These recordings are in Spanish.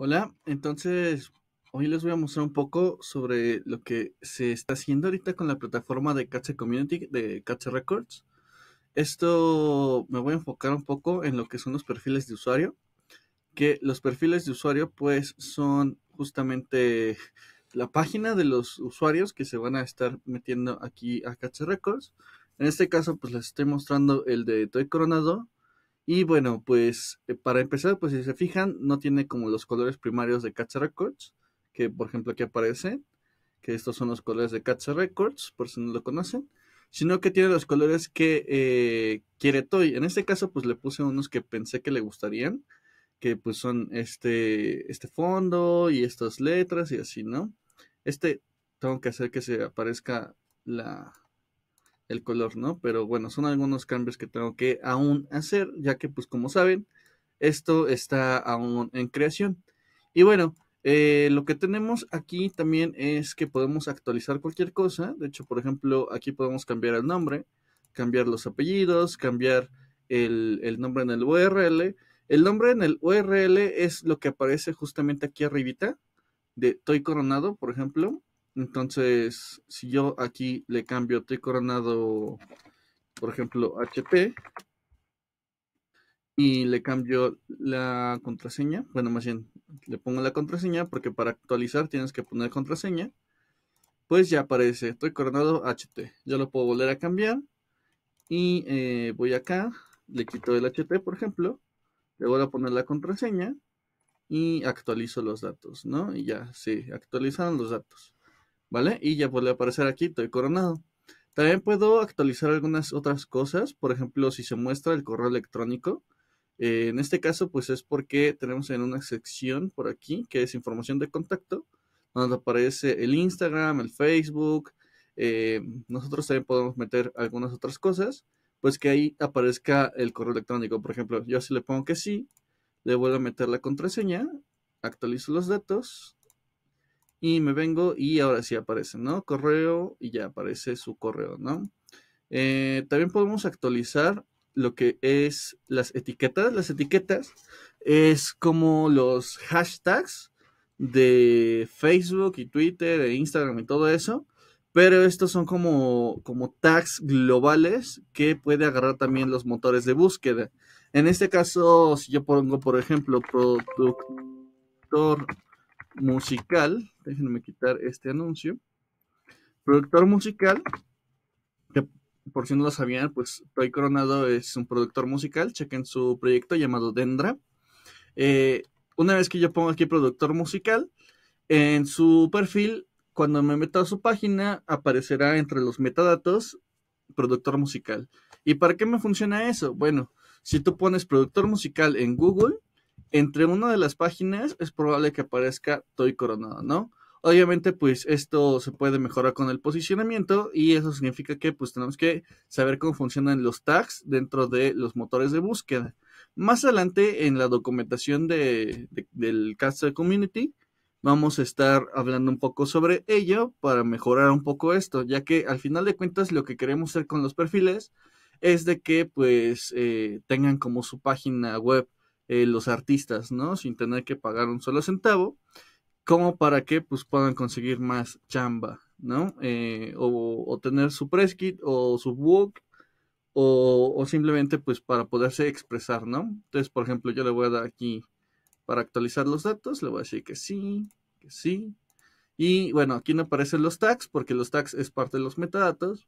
Hola, entonces hoy les voy a mostrar un poco sobre lo que se está haciendo ahorita con la plataforma de Cache Community de Catch Records. Esto me voy a enfocar un poco en lo que son los perfiles de usuario, que los perfiles de usuario pues son justamente la página de los usuarios que se van a estar metiendo aquí a Cache Records. En este caso pues les estoy mostrando el de Toy Coronado y bueno, pues eh, para empezar, pues si se fijan, no tiene como los colores primarios de Katz Records, que por ejemplo aquí aparecen, que estos son los colores de Katz Records, por si no lo conocen, sino que tiene los colores que eh, quiere Toy. En este caso, pues le puse unos que pensé que le gustarían, que pues son este, este fondo y estas letras y así, ¿no? Este tengo que hacer que se aparezca la, el color, ¿no? Pero bueno, son algunos cambios que tengo que aún hacer, ya que pues como saben, esto está aún en creación. Y bueno, eh, lo que tenemos aquí también es que podemos actualizar cualquier cosa. De hecho, por ejemplo, aquí podemos cambiar el nombre, cambiar los apellidos, cambiar el, el nombre en el URL. El nombre en el URL es lo que aparece justamente aquí arribita de Toy Coronado, por ejemplo. Entonces, si yo aquí le cambio estoy coronado, por ejemplo, HP, y le cambio la contraseña, bueno, más bien, le pongo la contraseña, porque para actualizar tienes que poner contraseña, pues ya aparece, estoy coronado HT. Ya lo puedo volver a cambiar, y eh, voy acá, le quito el HT, por ejemplo, le voy a poner la contraseña, y actualizo los datos, ¿no? Y ya sí, actualizaron los datos. ¿vale? Y ya vuelve a aparecer aquí, estoy coronado. También puedo actualizar algunas otras cosas, por ejemplo, si se muestra el correo electrónico. Eh, en este caso, pues es porque tenemos en una sección por aquí que es información de contacto, donde aparece el Instagram, el Facebook. Eh, nosotros también podemos meter algunas otras cosas, pues que ahí aparezca el correo electrónico. Por ejemplo, yo si le pongo que sí, le vuelvo a meter la contraseña, actualizo los datos, y me vengo y ahora sí aparece, ¿no? Correo y ya aparece su correo, ¿no? Eh, también podemos actualizar lo que es las etiquetas. Las etiquetas es como los hashtags de Facebook y Twitter e Instagram y todo eso. Pero estos son como, como tags globales que puede agarrar también los motores de búsqueda. En este caso, si yo pongo, por ejemplo, productor musical, déjenme quitar este anuncio, productor musical, que por si no lo sabían, pues Toy Coronado es un productor musical, chequen su proyecto llamado Dendra. Eh, una vez que yo pongo aquí productor musical, en su perfil, cuando me meta a su página, aparecerá entre los metadatos productor musical. ¿Y para qué me funciona eso? Bueno, si tú pones productor musical en Google, entre una de las páginas es probable que aparezca Toy coronado, ¿no? Obviamente, pues esto se puede mejorar con el posicionamiento y eso significa que pues tenemos que saber cómo funcionan los tags dentro de los motores de búsqueda. Más adelante en la documentación de, del Castle Community vamos a estar hablando un poco sobre ello para mejorar un poco esto, ya que al final de cuentas lo que queremos hacer con los perfiles es de que pues eh, tengan como su página web eh, los artistas, ¿no? Sin tener que pagar un solo centavo, como para que pues puedan conseguir más chamba, ¿no? Eh, o, tener su press kit o su book o, simplemente pues para poderse expresar, ¿no? Entonces, por ejemplo, yo le voy a dar aquí para actualizar los datos, le voy a decir que sí, que sí. Y bueno, aquí no aparecen los tags porque los tags es parte de los metadatos.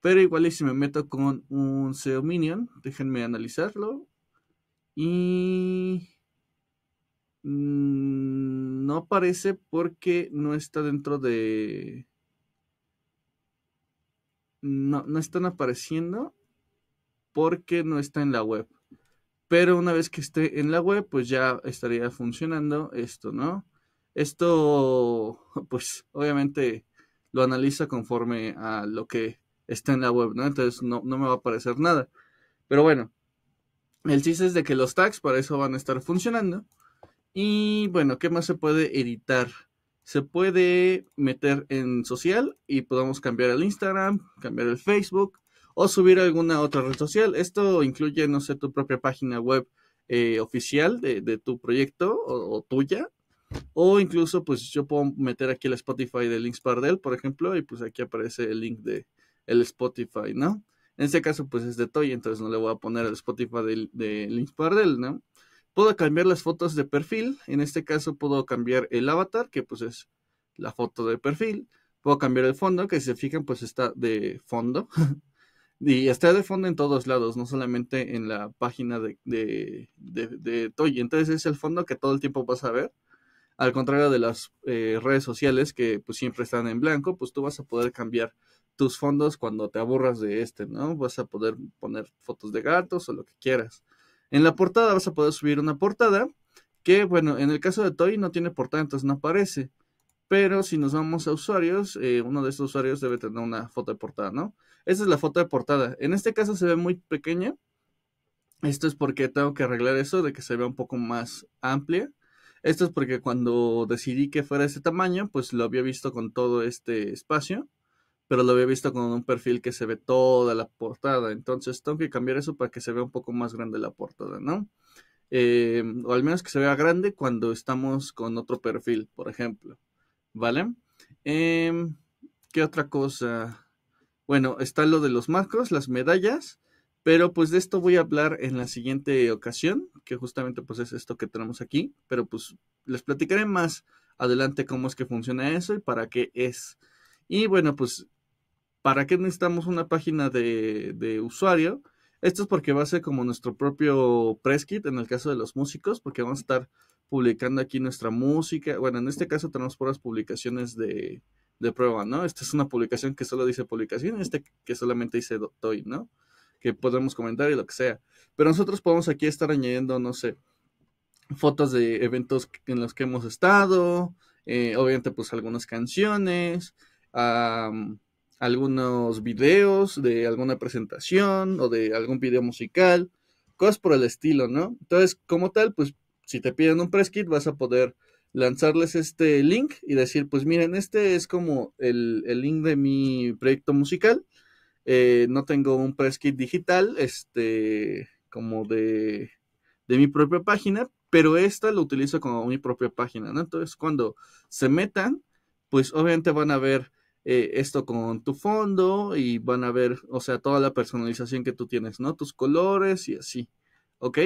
Pero igual y si me meto con un SEO Minion, déjenme analizarlo. Y mm, no aparece porque no está dentro de... No, no están apareciendo porque no está en la web. Pero una vez que esté en la web, pues ya estaría funcionando esto, ¿no? Esto, pues obviamente lo analiza conforme a lo que está en la web, ¿no? Entonces no me va a aparecer nada. Pero bueno, el chiste es de que los tags para eso van a estar funcionando. Y bueno, ¿qué más se puede editar? Se puede meter en social y podemos cambiar el Instagram, cambiar el Facebook o subir alguna otra red social. Esto incluye, no sé, tu propia página web eh, oficial de, tu proyecto o, tuya. O incluso, pues yo puedo meter aquí el Spotify de Links Pardell, por ejemplo, y pues aquí aparece el link de el Spotify, ¿no? En este caso, pues es de Toy, entonces no le voy a poner el Spotify de, de Pardell, ¿no? Puedo cambiar las fotos de perfil. En este caso, puedo cambiar el avatar, que pues es la foto de perfil. Puedo cambiar el fondo, que si se fijan, pues está de fondo. y está de fondo en todos lados, no solamente en la página de, de, Toy. Entonces es el fondo que todo el tiempo vas a ver al contrario de las eh, redes sociales que pues siempre están en blanco, pues tú vas a poder cambiar tus fondos cuando te aburras de este, ¿no? Vas a poder poner fotos de gatos o lo que quieras. En la portada vas a poder subir una portada que, bueno, en el caso de Toy no tiene portada, entonces no aparece. Pero si nos vamos a usuarios, eh, uno de estos usuarios debe tener una foto de portada, ¿no? Esta es la foto de portada. En este caso se ve muy pequeña. Esto es porque tengo que arreglar eso de que se vea un poco más amplia. Esto es porque cuando decidí que fuera ese tamaño, pues lo había visto con todo este espacio pero lo había visto con un perfil que se ve toda la portada. Entonces tengo que cambiar eso para que se vea un poco más grande la portada, ¿no? Eh, o al menos que se vea grande cuando estamos con otro perfil, por ejemplo. ¿Vale? Em, ¿Qué otra cosa? Bueno, está lo de los marcos, las medallas, pero pues de esto voy a hablar en la siguiente ocasión, que justamente pues es esto que tenemos aquí, pero pues les platicaré más adelante cómo es que funciona eso y para qué es. Y bueno, pues ¿para qué necesitamos una página de, usuario? Esto es porque va a ser como nuestro propio press kit en el caso de los músicos, porque vamos a estar publicando aquí nuestra música. Bueno, en este caso tenemos puras publicaciones de, prueba, ¿no? Esta es una publicación que solo dice publicación, este que solamente dice Toy, ¿no? Que podemos comentar y lo que sea. Pero nosotros podemos aquí estar añadiendo, no sé, fotos de eventos en los que hemos estado, eh, obviamente pues algunas canciones, algunos videos de alguna presentación o de algún video musical, cosas por el estilo, ¿no? Entonces, como tal, pues si te piden un press kit, vas a poder lanzarles este link y decir, pues miren, este es como el, link de mi proyecto musical. Eh, no tengo un press kit digital, este, como de, de mi propia página, pero esta lo utilizo como mi propia página, ¿no? Entonces, cuando se metan, pues obviamente van a ver eh, esto con tu fondo y van a ver, o sea, toda la personalización que tú tienes, ¿no? Tus colores y así, ¿ok?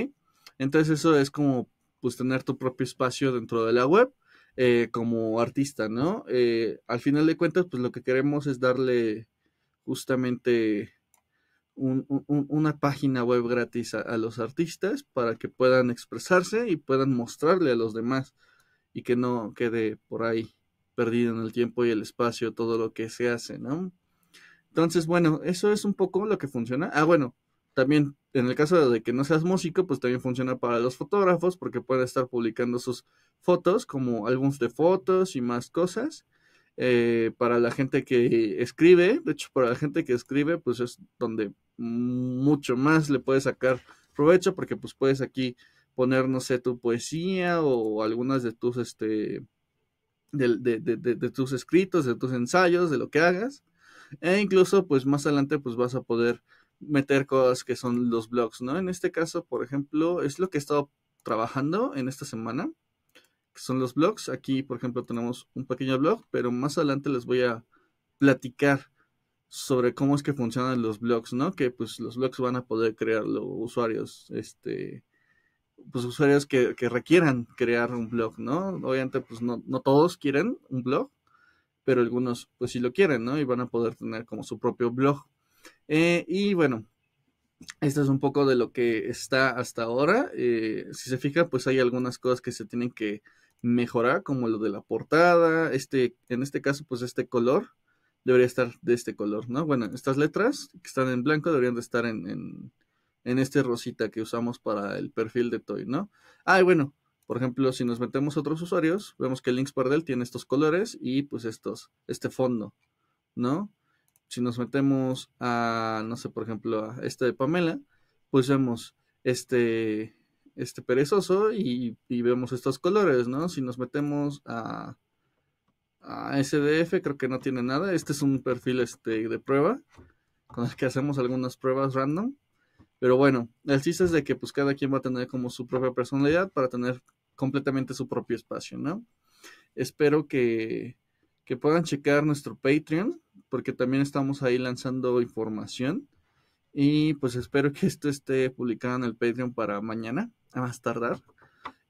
Entonces eso es como, pues, tener tu propio espacio dentro de la web eh, como artista, ¿no? Eh, al final de cuentas, pues, lo que queremos es darle justamente una página web gratis a los artistas para que puedan expresarse y puedan mostrarle a los demás y que no quede por ahí perdido en el tiempo y el espacio todo lo que se hace, ¿no? Entonces, bueno, eso es un poco lo que funciona. Ah, bueno, también en el caso de que no seas músico, pues también funciona para los fotógrafos porque pueden estar publicando sus fotos como álbumes de fotos y más cosas. Eh, para la gente que escribe, de hecho, para la gente que escribe, pues es donde mucho más le puedes sacar provecho porque pues puedes aquí poner, no sé, tu poesía o algunas de tus, este, de, tus escritos, de tus ensayos, de lo que hagas. E incluso, pues más adelante, pues vas a poder meter cosas que son los blogs, ¿no? En este caso, por ejemplo, es lo que he estado trabajando en esta semana, que son los blogs. Aquí, por ejemplo, tenemos un pequeño blog, pero más adelante les voy a platicar sobre cómo es que funcionan los blogs, ¿no? Que pues los blogs van a poder crear los usuarios, este, pues, usuarios que, requieran crear un blog, ¿no? Obviamente, pues no, no, todos quieren un blog, pero algunos pues sí lo quieren, ¿no? Y van a poder tener como su propio blog. Eh, y bueno, esto es un poco de lo que está hasta ahora. Eh, si se fijan, pues hay algunas cosas que se tienen que mejorar, como lo de la portada, este, en este caso, pues este color debería estar de este color, ¿no? Bueno, estas letras que están en blanco deberían de estar en en este rosita que usamos para el perfil de Toy, ¿no? Ah, y bueno, por ejemplo, si nos metemos a otros usuarios, vemos que Links Pardel tiene estos colores y pues estos, este fondo, ¿no? Si nos metemos a, no sé, por ejemplo, a este de Pamela, pues vemos este, este perezoso y, vemos estos colores, ¿no? Si nos metemos a, SDF creo que no tiene nada. Este es un perfil este, de prueba con el que hacemos algunas pruebas random. Pero bueno, el chiste es de que pues cada quien va a tener como su propia personalidad para tener completamente su propio espacio, ¿no? Espero que, puedan checar nuestro Patreon, porque también estamos ahí lanzando información. Y pues espero que esto esté publicado en el Patreon para mañana, a más tardar.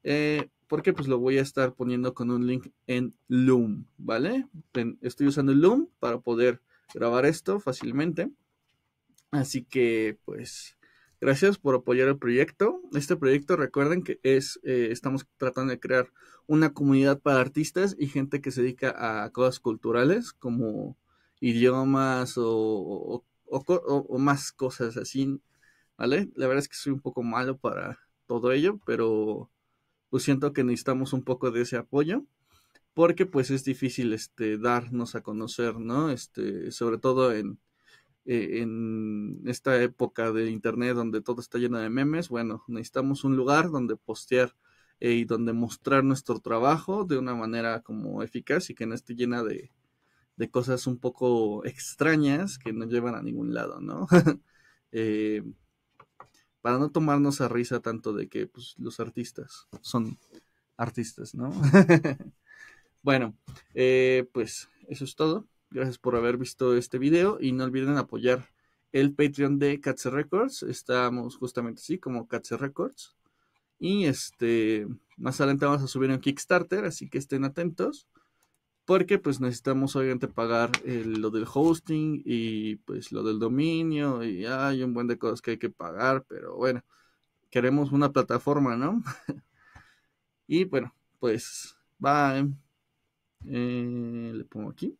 Eh, porque pues lo voy a estar poniendo con un link en Loom, ¿vale? Estoy usando Loom para poder grabar esto fácilmente. Así que pues Gracias por apoyar el proyecto. Este proyecto, recuerden que es, eh, estamos tratando de crear una comunidad para artistas y gente que se dedica a cosas culturales como idiomas o, o, más cosas así, ¿vale? La verdad es que soy un poco malo para todo ello, pero pues siento que necesitamos un poco de ese apoyo porque pues es difícil este darnos a conocer, ¿no? Este, sobre todo en eh, en esta época de Internet donde todo está lleno de memes, bueno, necesitamos un lugar donde postear eh, y donde mostrar nuestro trabajo de una manera como eficaz y que no esté llena de, de cosas un poco extrañas que no llevan a ningún lado, ¿no? Eh, para no tomarnos a risa tanto de que pues, los artistas son artistas, ¿no? bueno, pues eso es todo. Gracias por haber visto este video y no olviden apoyar el Patreon de Katze Records. Estamos justamente así como Katze Records. Y este, más adelante vamos a subir en Kickstarter, así que estén atentos. Porque pues necesitamos obviamente pagar eh, lo del hosting y pues lo del dominio y hay un buen de cosas que hay que pagar, pero bueno, queremos una plataforma, ¿no? y bueno, pues bye. Eh, le pongo aquí.